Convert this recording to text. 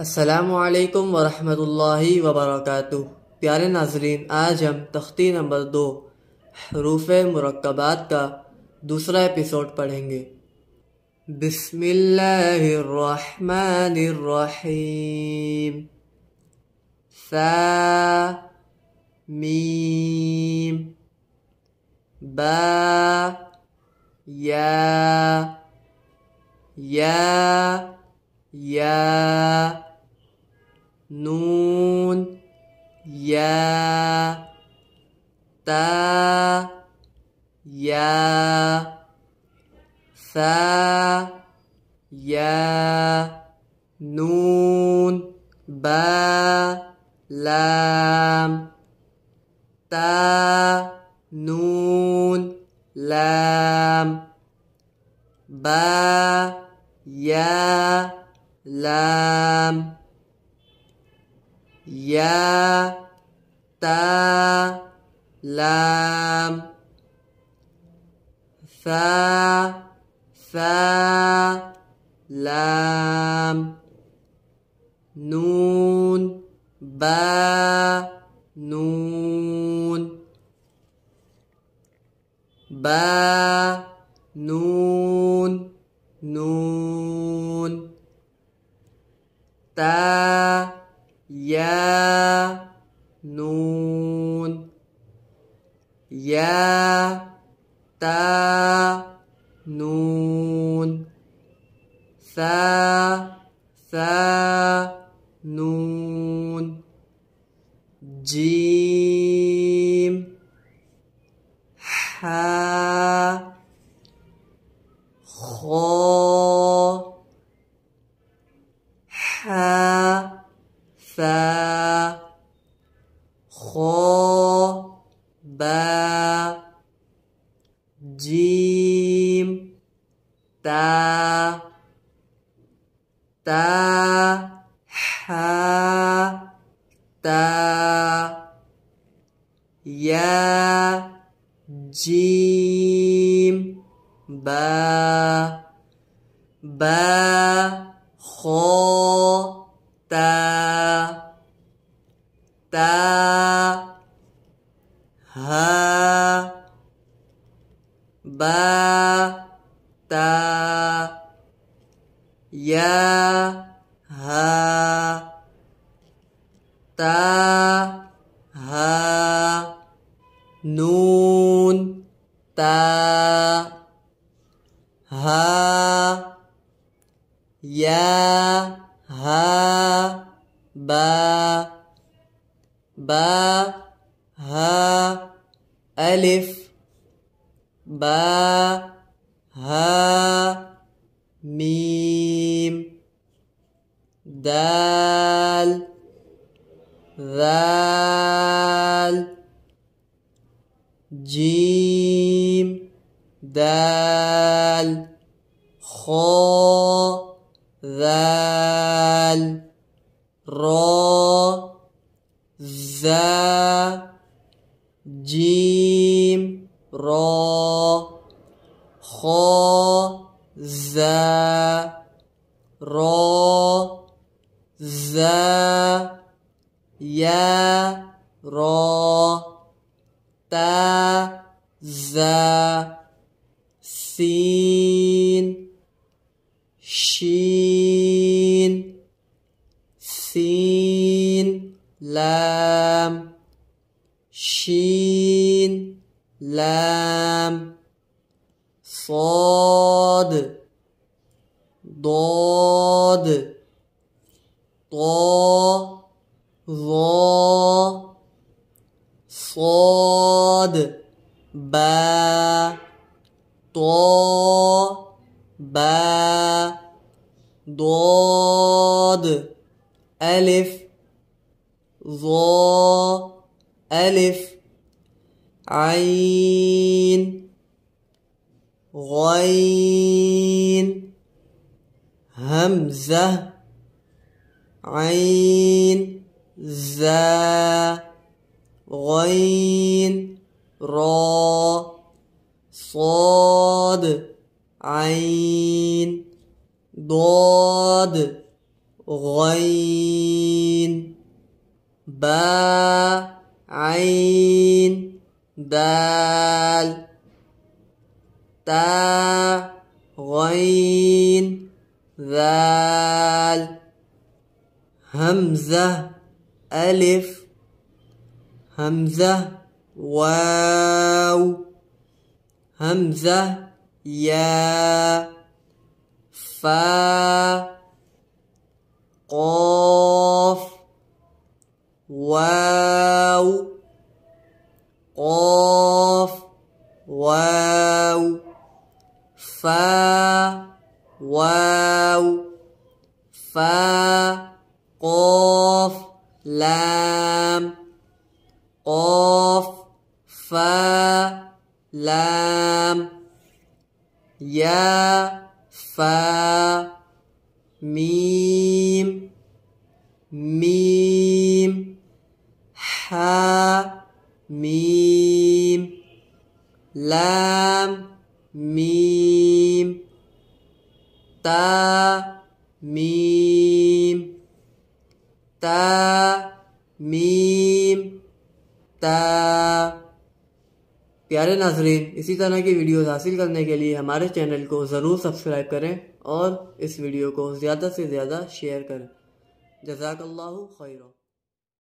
السلام علیکم ورحمۃ اللہ وبرکاتہ پیارے ناظرین آج ہم تختی نمبر دو حروف مرکبات کا دوسرا ایپیسوڈ پڑھیں گے بسم اللہ الرحمن الرحیم سا میم با یا یا يا نون يا تا يا ثا يا نون با لام تا نون لام با يا لام يا تا لام ثا ثا لام نون با نون با نون Ya nun Ya ta nun Sa sa nun ji Хо. Ба. Джим. Та. Та. Ха. Та. Я. Джим. Ба. Ба. Хо. ta ya ha ta ha nun ta ha ya ha ba ba ha alif ba ها ميم دال ذال جيم دال خا ذال را ذا جيم را Z Ro Z Y Ro T Z Sin Şin Sin Lam Şin Lam Sod ضاد طا ظا صاد با طا با ضاد ألف ظا ألف عين غين همزة عين زا غين را صاد عين ضاد غين با عين دال تا همزة ألف همزة واو همزة يا فا قاف واو قاف واو فا واو فا قاف لام قاف فا لام يا فا ميم ميم حا ميم لام ميم تا ميم त मीम त प्यारे नाजरीन इसी तरह की वीडियोस हासिल करने के लिए हमारे चैनल को ज़रूर सब्सक्राइब करें और इस वीडियो को ज़्यादा से ज़्यादा शेयर करें जजाकल्ला खैर